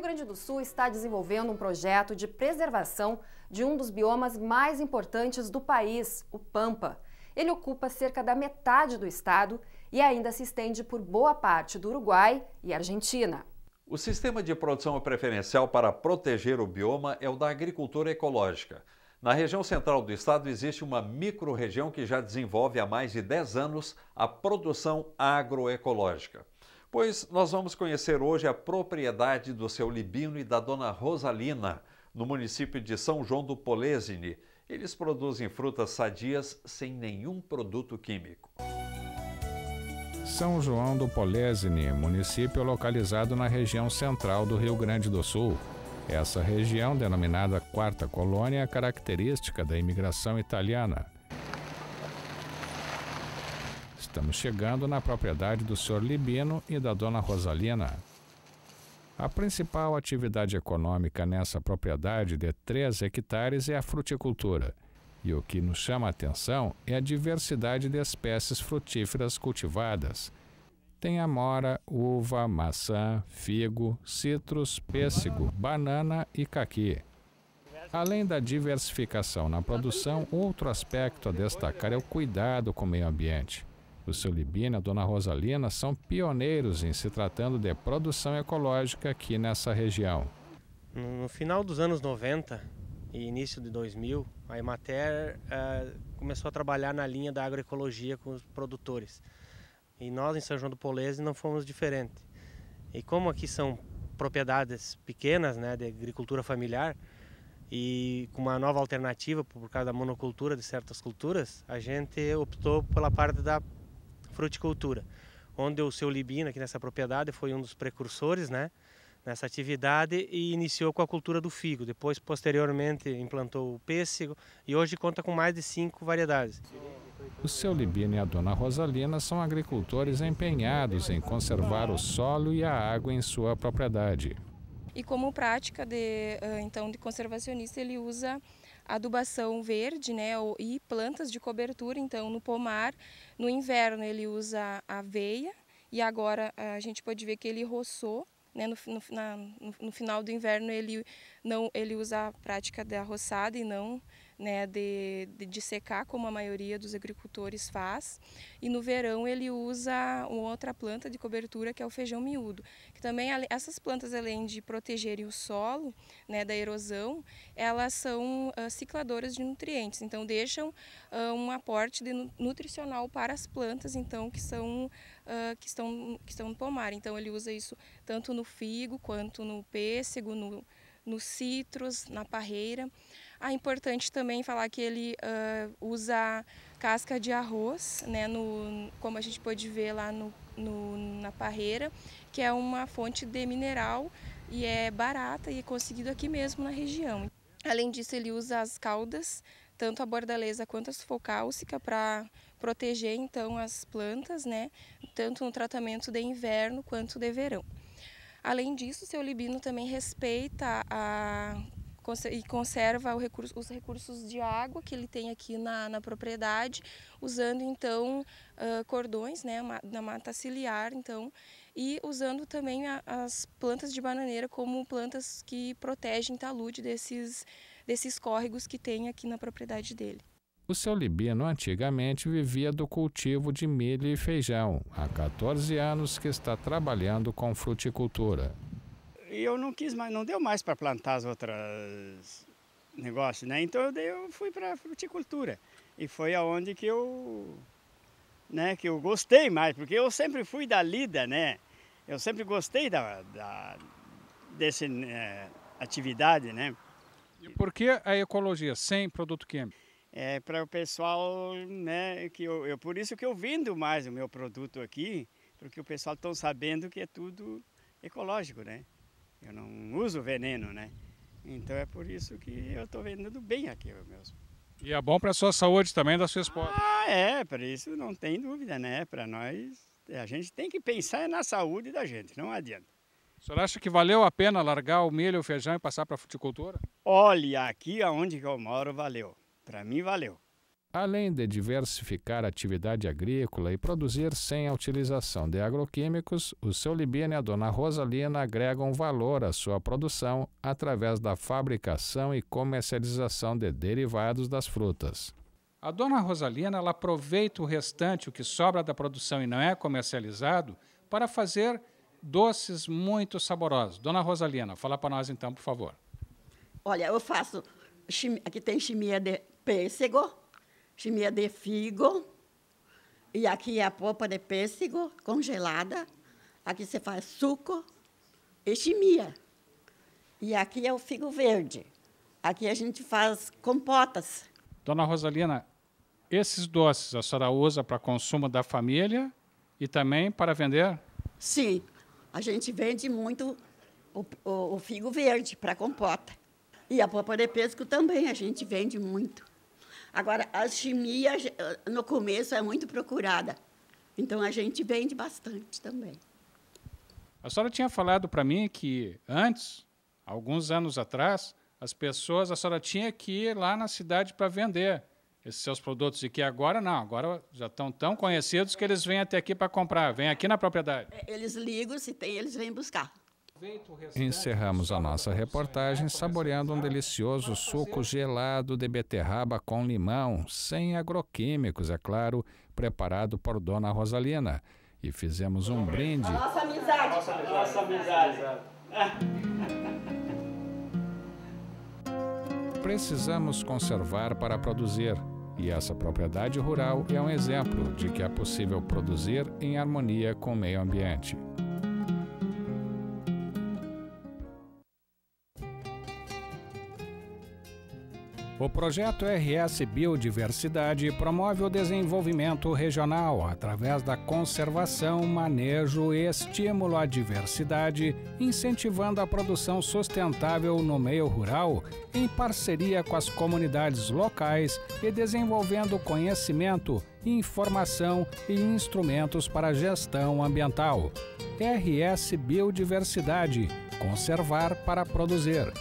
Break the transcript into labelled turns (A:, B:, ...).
A: Rio Grande do Sul está desenvolvendo um projeto de preservação de um dos biomas mais importantes do país, o Pampa. Ele ocupa cerca da metade do estado e ainda se estende por boa parte do Uruguai e Argentina.
B: O sistema de produção preferencial para proteger o bioma é o da agricultura ecológica. Na região central do estado existe uma microrregião que já desenvolve há mais de 10 anos a produção agroecológica pois nós vamos conhecer hoje a propriedade do seu Libino e da dona Rosalina, no município de São João do Polesine. Eles produzem frutas sadias sem nenhum produto químico. São João do Polesine, município localizado na região central do Rio Grande do Sul. Essa região, denominada Quarta Colônia, é característica da imigração italiana. Estamos chegando na propriedade do Sr. Libino e da Dona Rosalina. A principal atividade econômica nessa propriedade de 3 hectares é a fruticultura. E o que nos chama a atenção é a diversidade de espécies frutíferas cultivadas. Tem amora, uva, maçã, figo, citros, pêssego, banana e caqui. Além da diversificação na produção, outro aspecto a destacar é o cuidado com o meio ambiente o seu Libina, a dona Rosalina, são pioneiros em se tratando de produção ecológica aqui nessa região.
C: No, final dos anos 90 e início de 2000, a Emater uh, começou a trabalhar na linha da agroecologia com os produtores. E nós em São João do Polese não fomos diferente. E como aqui são propriedades pequenas, né, de agricultura familiar, e com uma nova alternativa por causa da monocultura de certas culturas, a gente optou pela parte da fruticultura, onde o seu Libino, aqui nessa propriedade, foi um dos precursores, né? nessa atividade e iniciou com a cultura do figo. Depois, posteriormente, implantou o pêssego e hoje conta com mais de cinco variedades. O
B: seu Libino e a dona Rosalina são agricultores empenhados em conservar o solo e a água em sua propriedade.
A: E como prática de, eh, então, de conservacionista, ele usa adubação verde né, e plantas de cobertura. Então, no pomar, no inverno ele usa aveia e agora a gente pode ver que ele roçou. Né, no, no, na, no, no final do inverno ele, não, ele usa a prática da roçada e não né, de, de, de, secar, como a maioria dos agricultores faz. E no verão ele usa uma outra planta de cobertura, que é o feijão miúdo. Que também essas plantas, além de protegerem o solo né, da erosão, elas são uh, cicladoras de nutrientes. Então deixam uh, um aporte nutricional para as plantas, então que são uh, que estão que estão no pomar. Então ele usa isso tanto no figo quanto no pêssego, no no citros, na parreira. Ah, é importante também falar que ele uh, usa casca de arroz, né, no, como a gente pode ver lá no, no, na parreira, que é uma fonte de mineral e é barata e é conseguido aqui mesmo na região. Além disso, ele usa as caudas, tanto a bordaleza quanto a sufocálcica, para proteger então as plantas, né, tanto no tratamento de inverno quanto de verão. Além disso, o seu libino também respeita a e conserva recurso, os recursos de água que ele tem aqui na, na propriedade, usando então uh, cordões né, na mata ciliar, então, e usando também a, as plantas de bananeira como plantas que protegem talude desses, desses córregos que tem aqui na propriedade dele.
B: O seu Libino antigamente vivia do cultivo de milho e feijão, há 14 anos que está trabalhando com fruticultura.
C: E eu não quis mais, não deu mais para plantar as outras negócios, né? Então eu, dei, eu fui para fruticultura. E foi aonde que eu, né, que eu gostei mais, porque eu sempre fui da lida, né? Eu sempre gostei da, da dessa é, né, atividade, né? E
B: por que a ecologia sem produto químico?
C: É para o pessoal, né, que eu, eu, por isso que eu vendo mais o meu produto aqui, porque o pessoal estão sabendo que é tudo ecológico, né? Eu não uso veneno, né? Então é por isso que eu estou vendendo bem aqui mesmo.
B: E é bom para a sua saúde também da sua esposa. Ah, é,
C: para isso não tem dúvida, né? Para nós, a gente tem que pensar na saúde da gente, não adianta.
B: O senhor acha que valeu a pena largar o milho, e o feijão e passar para a fruticultura?
C: Olha, aqui aonde eu moro, valeu. Para mim, valeu.
B: Além de diversificar a atividade agrícola e produzir sem a utilização de agroquímicos, o seu Libino e a dona Rosalina agregam valor à sua produção através da fabricação e comercialização de derivados das frutas. A dona Rosalina ela aproveita o restante, o que sobra da produção e não é comercializado, para fazer doces muito saborosos. Dona Rosalina, fala para nós então, por favor.
C: Olha, eu faço. Aqui tem chimia de pêssego chimia de figo, e aqui é a polpa de pêssego congelada. Aqui você faz suco e chimia. E aqui é o figo verde. Aqui a gente faz compotas.
B: Dona Rosalina, esses doces a senhora usa para consumo da família e também para vender?
C: Sim, a gente vende muito o, o, o figo verde para compota. E a polpa de pesco também a gente vende muito. Agora, a chimia, eh, no começo, é muito procurada. Então, a gente vende bastante também.
B: A senhora tinha falado para mim que antes, alguns anos atrás, as pessoas, a senhora tinha que ir lá na cidade para vender esses seus produtos e que agora não, agora já estão tão conhecidos que eles vêm até aqui para comprar, vêm aqui na propriedade.
C: É, eles ligam, se tem, eles vêm buscar.
B: Encerramos a nossa reportagem saboreando um delicioso suco gelado de beterraba com limão, sem agroquímicos, é claro, preparado por Dona Rosalina. E fizemos um brinde. A nossa
C: amizade. Nossa amizade. Nossa amizade.
B: Precisamos conservar para produzir. E essa propriedade rural é um exemplo de que é possível produzir em harmonia com o meio ambiente. O projeto RS Biodiversidade promove o desenvolvimento regional através da conservação, manejo e estímulo à diversidade, incentivando a produção sustentável no meio rural, em parceria com as comunidades locais e desenvolvendo conhecimento, informação e instrumentos para a gestão ambiental. RS Biodiversidade Conservar para Produzir.